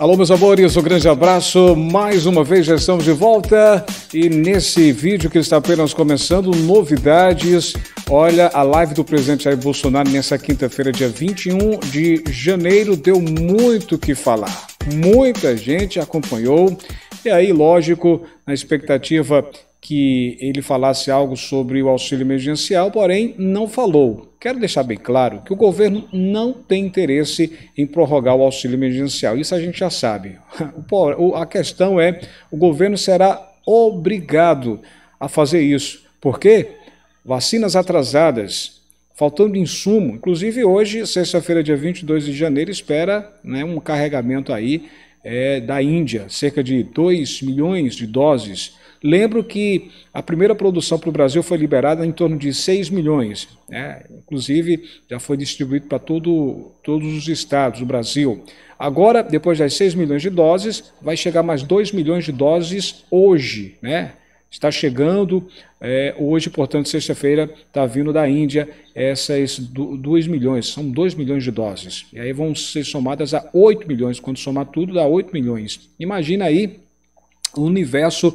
Alô, meus amores, um grande abraço. Mais uma vez já estamos de volta e nesse vídeo que está apenas começando, novidades. Olha, a live do presidente Jair Bolsonaro nessa quinta-feira, dia 21 de janeiro, deu muito que falar. Muita gente acompanhou. E aí, lógico, na expectativa que ele falasse algo sobre o auxílio emergencial, porém não falou. Quero deixar bem claro que o governo não tem interesse em prorrogar o auxílio emergencial, isso a gente já sabe. A questão é: o governo será obrigado a fazer isso, Por quê? vacinas atrasadas, faltando insumo, inclusive hoje, sexta-feira, dia 22 de janeiro, espera né, um carregamento aí é, da Índia, cerca de 2 milhões de doses Lembro que a primeira produção para o Brasil foi liberada em torno de 6 milhões, né? inclusive já foi distribuído para todo, todos os estados do Brasil. Agora, depois das 6 milhões de doses, vai chegar mais 2 milhões de doses hoje, né? Está chegando é, hoje, portanto, sexta-feira, está vindo da Índia essas 2 milhões, são 2 milhões de doses. E aí vão ser somadas a 8 milhões, quando somar tudo dá 8 milhões. Imagina aí o universo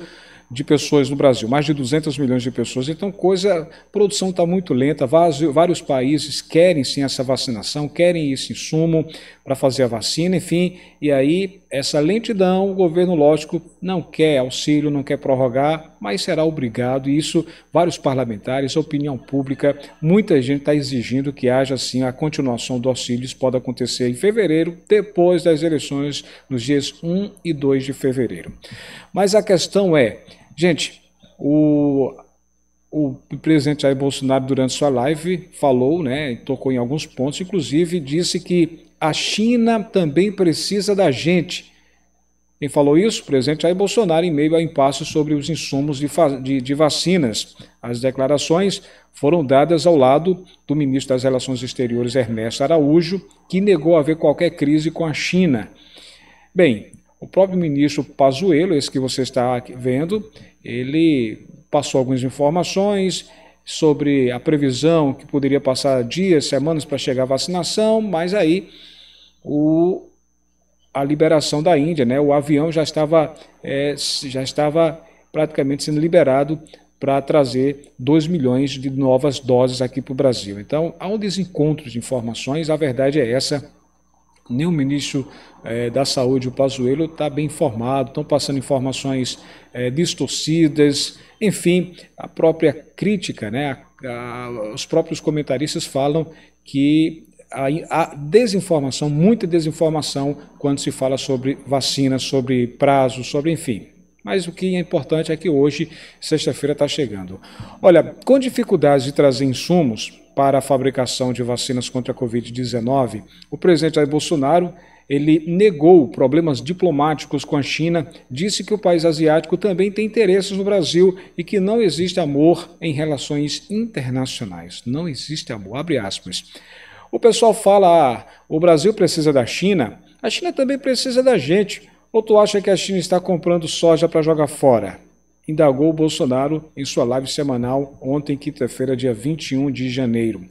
de pessoas no Brasil, mais de 200 milhões de pessoas. Então, coisa, a produção está muito lenta, vários países querem sim essa vacinação, querem esse insumo para fazer a vacina, enfim, e aí essa lentidão, o governo, lógico, não quer auxílio, não quer prorrogar, mas será obrigado, e isso vários parlamentares, opinião pública, muita gente está exigindo que haja sim a continuação do auxílio, isso pode acontecer em fevereiro, depois das eleições, nos dias 1 e 2 de fevereiro. Mas a questão é, Gente, o, o presidente Jair Bolsonaro, durante sua live, falou, né, tocou em alguns pontos, inclusive disse que a China também precisa da gente. Quem falou isso? O presidente Jair Bolsonaro, em meio a impasse sobre os insumos de, de, de vacinas. As declarações foram dadas ao lado do ministro das Relações Exteriores, Ernesto Araújo, que negou haver qualquer crise com a China. Bem, o próprio ministro Pazuello, esse que você está vendo, ele passou algumas informações sobre a previsão que poderia passar dias, semanas para chegar a vacinação, mas aí o, a liberação da Índia, né? o avião já estava, é, já estava praticamente sendo liberado para trazer 2 milhões de novas doses aqui para o Brasil. Então, há um desencontro de informações, a verdade é essa nem o ministro eh, da Saúde, o Pazuello, está bem informado, estão passando informações eh, distorcidas, enfim, a própria crítica, né, a, a, os próprios comentaristas falam que há desinformação, muita desinformação quando se fala sobre vacina, sobre prazo, sobre enfim. Mas o que é importante é que hoje, sexta-feira, está chegando. Olha, com dificuldades de trazer insumos, para a fabricação de vacinas contra a Covid-19, o presidente Jair Bolsonaro ele negou problemas diplomáticos com a China, disse que o país asiático também tem interesses no Brasil e que não existe amor em relações internacionais. Não existe amor, abre aspas. O pessoal fala, ah, o Brasil precisa da China, a China também precisa da gente. Ou tu acha que a China está comprando soja para jogar fora? indagou Bolsonaro em sua live semanal ontem, quinta-feira, dia 21 de janeiro.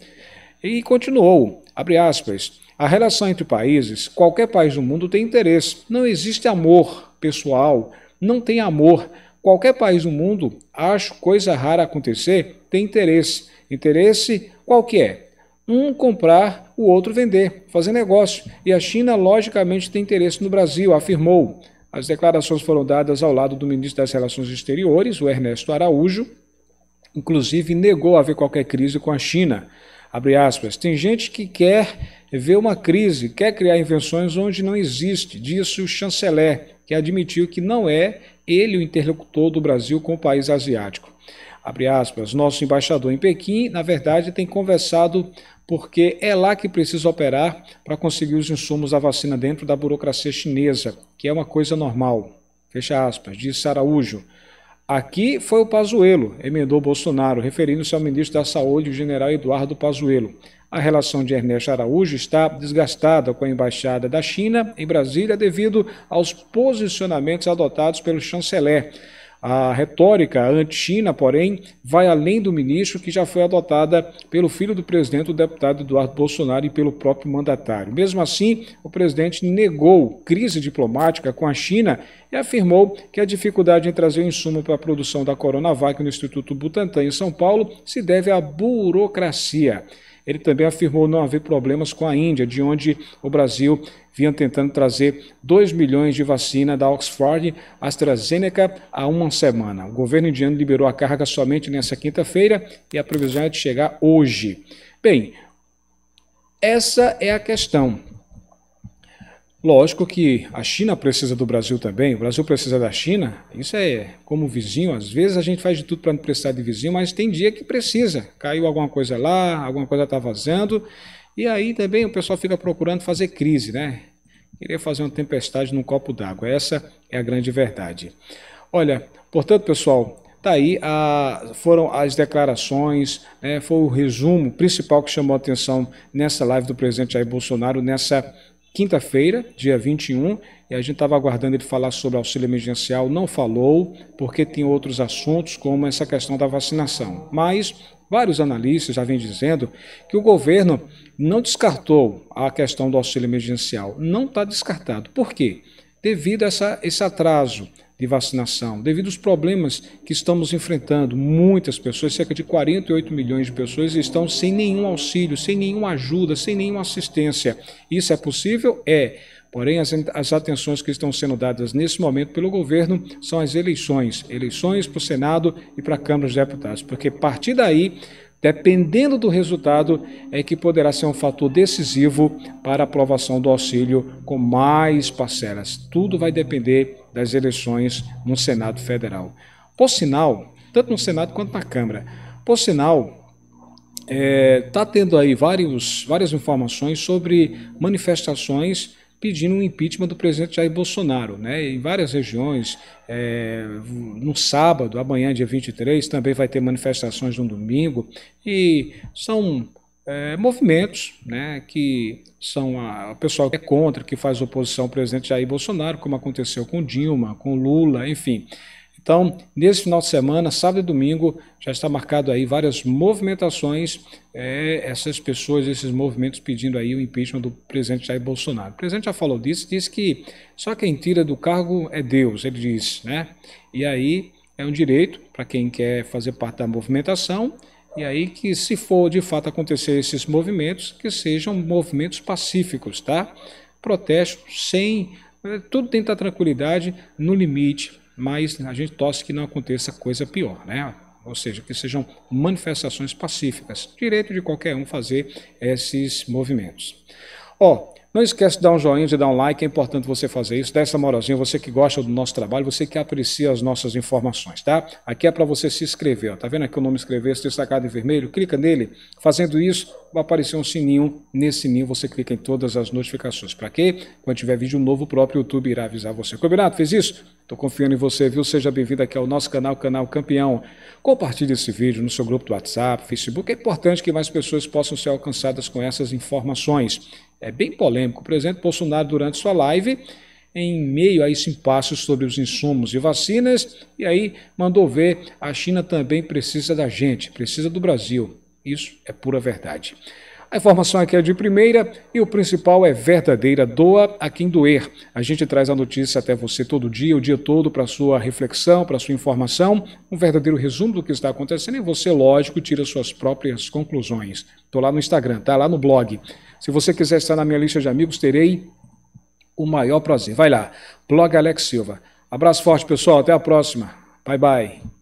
E continuou, abre aspas, a relação entre países, qualquer país do mundo tem interesse. Não existe amor pessoal, não tem amor. Qualquer país do mundo, acho coisa rara acontecer, tem interesse. Interesse qual que é? Um comprar, o outro vender, fazer negócio. E a China, logicamente, tem interesse no Brasil, afirmou. As declarações foram dadas ao lado do ministro das Relações Exteriores, o Ernesto Araújo, inclusive negou haver qualquer crise com a China. Abre aspas. Tem gente que quer ver uma crise, quer criar invenções onde não existe, disse o chanceler, que admitiu que não é ele o interlocutor do Brasil com o país asiático abre aspas, nosso embaixador em Pequim, na verdade, tem conversado porque é lá que precisa operar para conseguir os insumos da vacina dentro da burocracia chinesa, que é uma coisa normal. Fecha aspas, disse Araújo. Aqui foi o Pazuello, emendou Bolsonaro, referindo-se ao ministro da Saúde, o general Eduardo Pazuello. A relação de Ernesto Araújo está desgastada com a embaixada da China em Brasília devido aos posicionamentos adotados pelo chanceler a retórica anti-China, porém, vai além do ministro, que já foi adotada pelo filho do presidente, o deputado Eduardo Bolsonaro, e pelo próprio mandatário. Mesmo assim, o presidente negou crise diplomática com a China e afirmou que a dificuldade em trazer o insumo para a produção da Coronavac no Instituto Butantan, em São Paulo, se deve à burocracia. Ele também afirmou não haver problemas com a Índia, de onde o Brasil vinha tentando trazer 2 milhões de vacina da Oxford AstraZeneca há uma semana. O governo indiano liberou a carga somente nessa quinta-feira e a previsão é de chegar hoje. Bem, essa é a questão. Lógico que a China precisa do Brasil também, o Brasil precisa da China, isso é como vizinho, às vezes a gente faz de tudo para não precisar de vizinho, mas tem dia que precisa. Caiu alguma coisa lá, alguma coisa está vazando, e aí também o pessoal fica procurando fazer crise, né? Queria fazer uma tempestade num copo d'água, essa é a grande verdade. Olha, portanto, pessoal, Tá aí a, foram as declarações, né, foi o resumo principal que chamou a atenção nessa live do presidente Jair Bolsonaro, nessa quinta-feira, dia 21, e a gente estava aguardando ele falar sobre auxílio emergencial, não falou, porque tem outros assuntos, como essa questão da vacinação. Mas vários analistas já vêm dizendo que o governo não descartou a questão do auxílio emergencial. Não está descartado. Por quê? Devido a essa, esse atraso de vacinação, devido aos problemas que estamos enfrentando. Muitas pessoas, cerca de 48 milhões de pessoas, estão sem nenhum auxílio, sem nenhuma ajuda, sem nenhuma assistência. Isso é possível? É. Porém, as, as, atenções que estão sendo dadas nesse momento pelo governo são as eleições eleições para o Senado e para a Câmara dos Deputados porque a partir daí dependendo do resultado, é que poderá ser um fator decisivo para a aprovação do auxílio com mais parcelas. Tudo vai depender das eleições no Senado Federal. Por sinal, tanto no Senado quanto na Câmara, por sinal, está eh, é, tendo aí vários, várias informações sobre manifestações pedindo um impeachment do presidente Jair Bolsonaro. Né? Em várias regiões, é, no sábado, amanhã, dia 23, também vai ter manifestações no domingo, e são é, movimentos né, que são a, o pessoal que é contra, que faz oposição ao presidente Jair Bolsonaro, como aconteceu com Dilma, com Lula, enfim. Então, nesse final de semana, sábado e domingo, já está marcado aí várias movimentações, é, essas pessoas, esses movimentos pedindo aí o impeachment do presidente Jair Bolsonaro. O presidente já falou disso, disse que só quem tira do cargo é Deus, ele disse, né? E aí é um direito para quem quer fazer parte da movimentação, e aí que se for de fato acontecer esses movimentos, que sejam movimentos pacíficos, tá? Protesto sem... Eh, tudo tem que estar tranquilidade, no limite, mas a gente torce que não aconteça coisa pior, né? Ou seja, que sejam manifestações pacíficas, direito de qualquer um fazer esses movimentos. Ó, não esquece de dar um joinha, de dar um like, é importante você fazer isso. Dá essa moralzinha, você que gosta do nosso trabalho, você que aprecia as nossas informações, tá? Aqui é para você se inscrever, ó. tá vendo aqui o nome inscrever-se destacado em vermelho? Clica nele. Fazendo isso, vai aparecer um sininho. Nesse sininho você clica em todas as notificações. Para quê? Quando tiver vídeo novo, o próprio YouTube irá avisar você. Combinado? Fez isso? Estou confiando em você, viu? Seja bem-vindo aqui ao nosso canal, Canal Campeão. Compartilhe esse vídeo no seu grupo do WhatsApp, Facebook. É importante que mais pessoas possam ser alcançadas com essas informações é bem polêmico. O presidente Bolsonaro, durante sua live, em meio a esse impasse sobre os insumos e vacinas, e aí mandou ver: a China também precisa da gente, precisa do Brasil. Isso é pura verdade. A informação aqui é de primeira e o principal é verdadeira. Doa a quem doer. A gente traz a notícia até você todo dia, o dia todo, para sua reflexão, para sua informação, um verdadeiro resumo do que está acontecendo e você, lógico, tira suas próprias conclusões. Estou lá no Instagram, tá lá no blog. Se você quiser estar na minha lista de amigos, terei o maior prazer. Vai lá, blog Alex Silva. Abraço forte, pessoal. Até a próxima. Bye, bye.